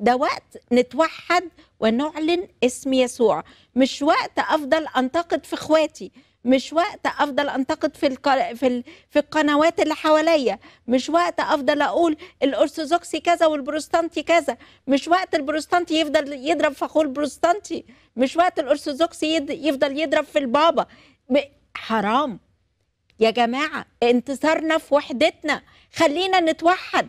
ده وقت نتوحد ونعلن اسم يسوع مش وقت افضل انتقد في اخواتي مش وقت افضل انتقد في في في القنوات اللي حواليا مش وقت افضل اقول الارثوذكسي كذا والبروستانتي كذا مش وقت البروستانتي يفضل يضرب في اخوه البروستانتي مش وقت الارثوذكسي يفضل يضرب في البابا حرام يا جماعه انتصارنا في وحدتنا خلينا نتوحد